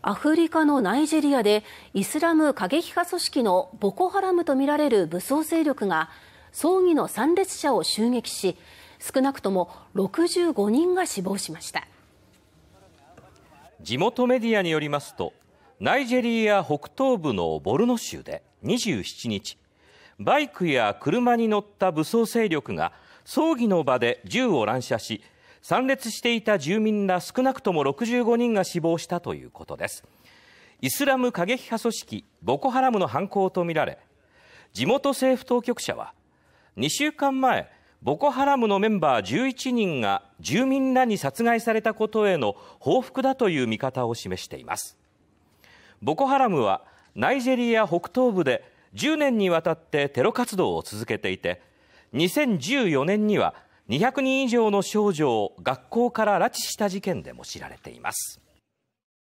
アフリカのナイジェリアでイスラム過激派組織のボコ・ハラムとみられる武装勢力が葬儀の参列者を襲撃し少なくとも65人が死亡しました地元メディアによりますとナイジェリア北東部のボルノ州で27日バイクや車に乗った武装勢力が葬儀の場で銃を乱射し参列していた住民ら少なくとも65人が死亡したということですイスラム過激派組織ボコハラムの犯行とみられ地元政府当局者は2週間前ボコハラムのメンバー11人が住民らに殺害されたことへの報復だという見方を示していますボコハラムはナイジェリア北東部で10年にわたってテロ活動を続けていて2014年には200人以上の少女を学校から拉致した事件でも知られています